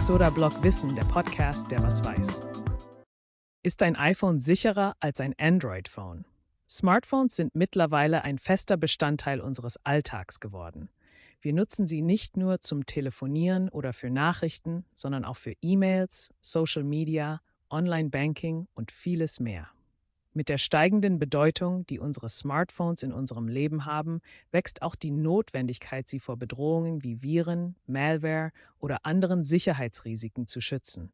Soda blog Wissen, der Podcast, der was weiß. Ist ein iPhone sicherer als ein Android-Phone? Smartphones sind mittlerweile ein fester Bestandteil unseres Alltags geworden. Wir nutzen sie nicht nur zum Telefonieren oder für Nachrichten, sondern auch für E-Mails, Social Media, Online-Banking und vieles mehr. Mit der steigenden Bedeutung, die unsere Smartphones in unserem Leben haben, wächst auch die Notwendigkeit, sie vor Bedrohungen wie Viren, Malware oder anderen Sicherheitsrisiken zu schützen.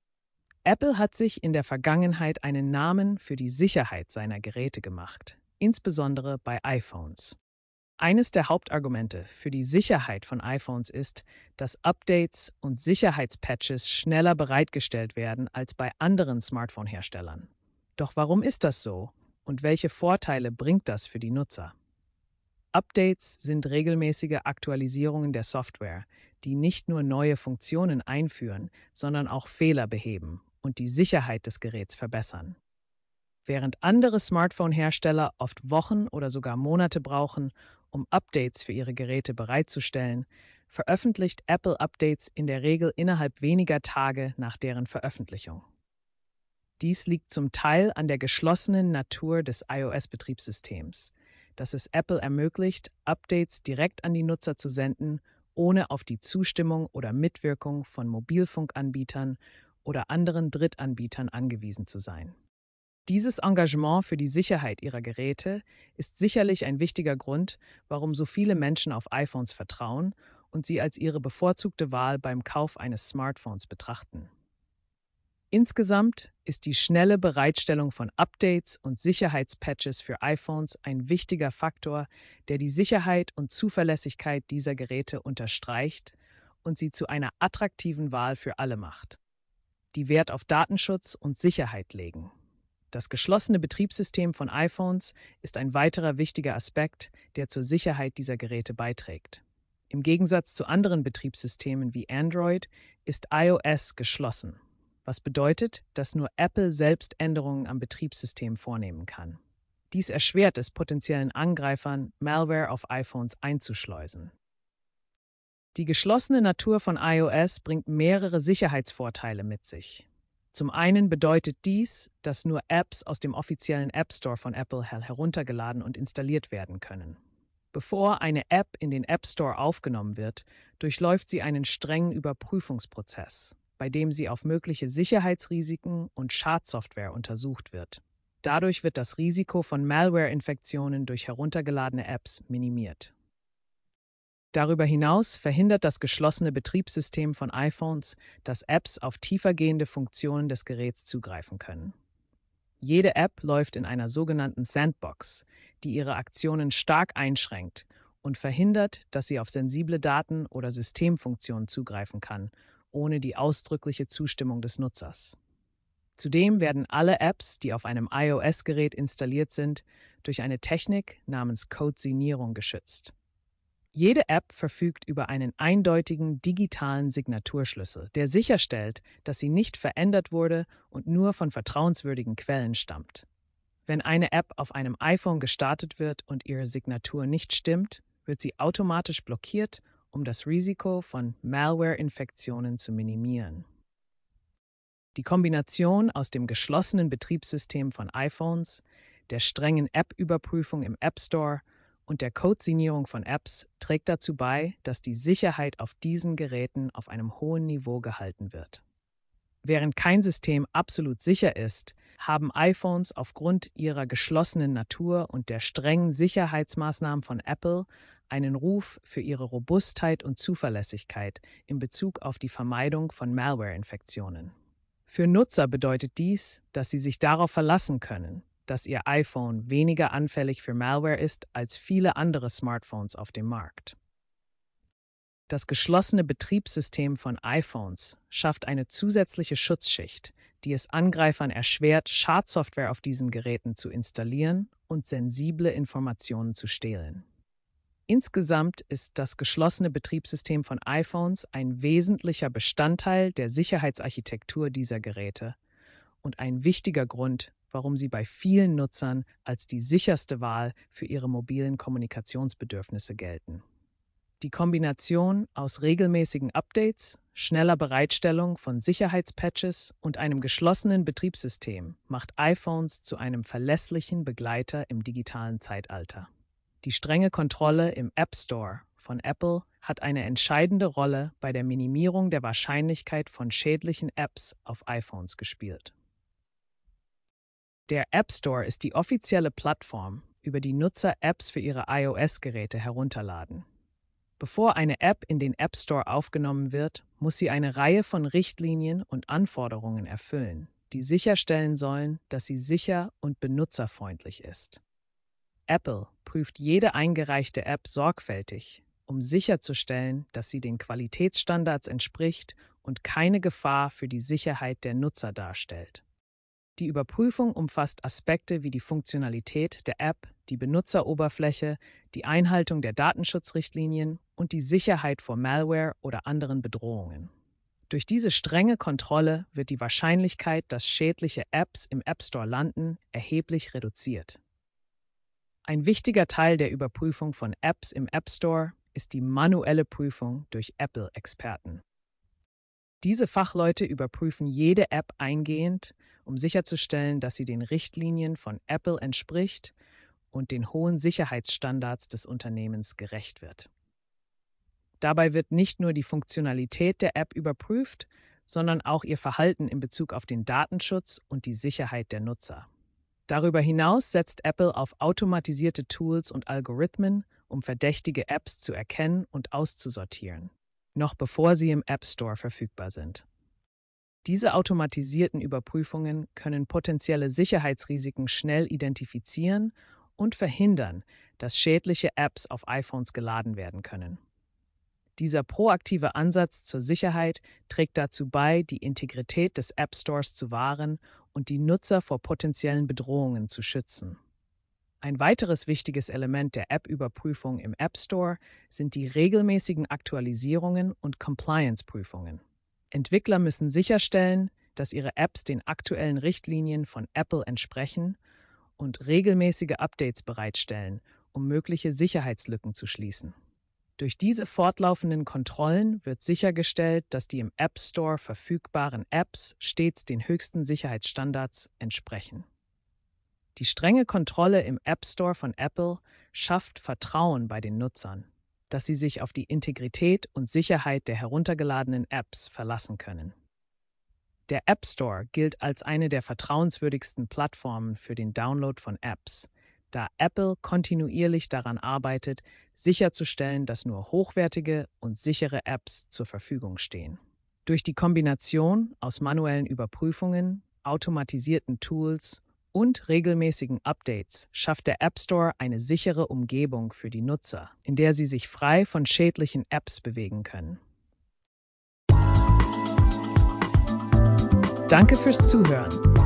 Apple hat sich in der Vergangenheit einen Namen für die Sicherheit seiner Geräte gemacht, insbesondere bei iPhones. Eines der Hauptargumente für die Sicherheit von iPhones ist, dass Updates und Sicherheitspatches schneller bereitgestellt werden als bei anderen Smartphone-Herstellern. Doch warum ist das so? Und welche Vorteile bringt das für die Nutzer? Updates sind regelmäßige Aktualisierungen der Software, die nicht nur neue Funktionen einführen, sondern auch Fehler beheben und die Sicherheit des Geräts verbessern. Während andere Smartphone-Hersteller oft Wochen oder sogar Monate brauchen, um Updates für ihre Geräte bereitzustellen, veröffentlicht Apple Updates in der Regel innerhalb weniger Tage nach deren Veröffentlichung. Dies liegt zum Teil an der geschlossenen Natur des iOS-Betriebssystems, das es Apple ermöglicht, Updates direkt an die Nutzer zu senden, ohne auf die Zustimmung oder Mitwirkung von Mobilfunkanbietern oder anderen Drittanbietern angewiesen zu sein. Dieses Engagement für die Sicherheit ihrer Geräte ist sicherlich ein wichtiger Grund, warum so viele Menschen auf iPhones vertrauen und sie als ihre bevorzugte Wahl beim Kauf eines Smartphones betrachten. Insgesamt ist die schnelle Bereitstellung von Updates und Sicherheitspatches für iPhones ein wichtiger Faktor, der die Sicherheit und Zuverlässigkeit dieser Geräte unterstreicht und sie zu einer attraktiven Wahl für alle macht, die Wert auf Datenschutz und Sicherheit legen. Das geschlossene Betriebssystem von iPhones ist ein weiterer wichtiger Aspekt, der zur Sicherheit dieser Geräte beiträgt. Im Gegensatz zu anderen Betriebssystemen wie Android ist iOS geschlossen was bedeutet, dass nur Apple selbst Änderungen am Betriebssystem vornehmen kann. Dies erschwert es potenziellen Angreifern, Malware auf iPhones einzuschleusen. Die geschlossene Natur von iOS bringt mehrere Sicherheitsvorteile mit sich. Zum einen bedeutet dies, dass nur Apps aus dem offiziellen App Store von Apple heruntergeladen und installiert werden können. Bevor eine App in den App Store aufgenommen wird, durchläuft sie einen strengen Überprüfungsprozess bei dem sie auf mögliche Sicherheitsrisiken und Schadsoftware untersucht wird. Dadurch wird das Risiko von Malware-Infektionen durch heruntergeladene Apps minimiert. Darüber hinaus verhindert das geschlossene Betriebssystem von iPhones, dass Apps auf tiefergehende Funktionen des Geräts zugreifen können. Jede App läuft in einer sogenannten Sandbox, die ihre Aktionen stark einschränkt und verhindert, dass sie auf sensible Daten oder Systemfunktionen zugreifen kann ohne die ausdrückliche Zustimmung des Nutzers. Zudem werden alle Apps, die auf einem iOS-Gerät installiert sind, durch eine Technik namens Code-Signierung geschützt. Jede App verfügt über einen eindeutigen digitalen Signaturschlüssel, der sicherstellt, dass sie nicht verändert wurde und nur von vertrauenswürdigen Quellen stammt. Wenn eine App auf einem iPhone gestartet wird und ihre Signatur nicht stimmt, wird sie automatisch blockiert um das Risiko von Malware-Infektionen zu minimieren. Die Kombination aus dem geschlossenen Betriebssystem von iPhones, der strengen App-Überprüfung im App Store und der Codesignierung von Apps trägt dazu bei, dass die Sicherheit auf diesen Geräten auf einem hohen Niveau gehalten wird. Während kein System absolut sicher ist, haben iPhones aufgrund ihrer geschlossenen Natur und der strengen Sicherheitsmaßnahmen von Apple einen Ruf für ihre Robustheit und Zuverlässigkeit in Bezug auf die Vermeidung von Malware-Infektionen. Für Nutzer bedeutet dies, dass sie sich darauf verlassen können, dass ihr iPhone weniger anfällig für Malware ist als viele andere Smartphones auf dem Markt. Das geschlossene Betriebssystem von iPhones schafft eine zusätzliche Schutzschicht, die es Angreifern erschwert, Schadsoftware auf diesen Geräten zu installieren und sensible Informationen zu stehlen. Insgesamt ist das geschlossene Betriebssystem von iPhones ein wesentlicher Bestandteil der Sicherheitsarchitektur dieser Geräte und ein wichtiger Grund, warum sie bei vielen Nutzern als die sicherste Wahl für ihre mobilen Kommunikationsbedürfnisse gelten. Die Kombination aus regelmäßigen Updates, schneller Bereitstellung von Sicherheitspatches und einem geschlossenen Betriebssystem macht iPhones zu einem verlässlichen Begleiter im digitalen Zeitalter. Die strenge Kontrolle im App Store von Apple hat eine entscheidende Rolle bei der Minimierung der Wahrscheinlichkeit von schädlichen Apps auf iPhones gespielt. Der App Store ist die offizielle Plattform, über die Nutzer Apps für ihre iOS-Geräte herunterladen. Bevor eine App in den App Store aufgenommen wird, muss sie eine Reihe von Richtlinien und Anforderungen erfüllen, die sicherstellen sollen, dass sie sicher und benutzerfreundlich ist. Apple prüft jede eingereichte App sorgfältig, um sicherzustellen, dass sie den Qualitätsstandards entspricht und keine Gefahr für die Sicherheit der Nutzer darstellt. Die Überprüfung umfasst Aspekte wie die Funktionalität der App, die Benutzeroberfläche, die Einhaltung der Datenschutzrichtlinien und die Sicherheit vor Malware oder anderen Bedrohungen. Durch diese strenge Kontrolle wird die Wahrscheinlichkeit, dass schädliche Apps im App Store landen, erheblich reduziert. Ein wichtiger Teil der Überprüfung von Apps im App Store ist die manuelle Prüfung durch Apple-Experten. Diese Fachleute überprüfen jede App eingehend, um sicherzustellen, dass sie den Richtlinien von Apple entspricht und den hohen Sicherheitsstandards des Unternehmens gerecht wird. Dabei wird nicht nur die Funktionalität der App überprüft, sondern auch ihr Verhalten in Bezug auf den Datenschutz und die Sicherheit der Nutzer. Darüber hinaus setzt Apple auf automatisierte Tools und Algorithmen, um verdächtige Apps zu erkennen und auszusortieren, noch bevor sie im App Store verfügbar sind. Diese automatisierten Überprüfungen können potenzielle Sicherheitsrisiken schnell identifizieren und verhindern, dass schädliche Apps auf iPhones geladen werden können. Dieser proaktive Ansatz zur Sicherheit trägt dazu bei, die Integrität des App Stores zu wahren und die Nutzer vor potenziellen Bedrohungen zu schützen. Ein weiteres wichtiges Element der App-Überprüfung im App Store sind die regelmäßigen Aktualisierungen und Compliance-Prüfungen. Entwickler müssen sicherstellen, dass ihre Apps den aktuellen Richtlinien von Apple entsprechen und regelmäßige Updates bereitstellen, um mögliche Sicherheitslücken zu schließen. Durch diese fortlaufenden Kontrollen wird sichergestellt, dass die im App Store verfügbaren Apps stets den höchsten Sicherheitsstandards entsprechen. Die strenge Kontrolle im App Store von Apple schafft Vertrauen bei den Nutzern, dass sie sich auf die Integrität und Sicherheit der heruntergeladenen Apps verlassen können. Der App Store gilt als eine der vertrauenswürdigsten Plattformen für den Download von Apps, da Apple kontinuierlich daran arbeitet, sicherzustellen, dass nur hochwertige und sichere Apps zur Verfügung stehen. Durch die Kombination aus manuellen Überprüfungen, automatisierten Tools und regelmäßigen Updates schafft der App Store eine sichere Umgebung für die Nutzer, in der sie sich frei von schädlichen Apps bewegen können. Danke fürs Zuhören.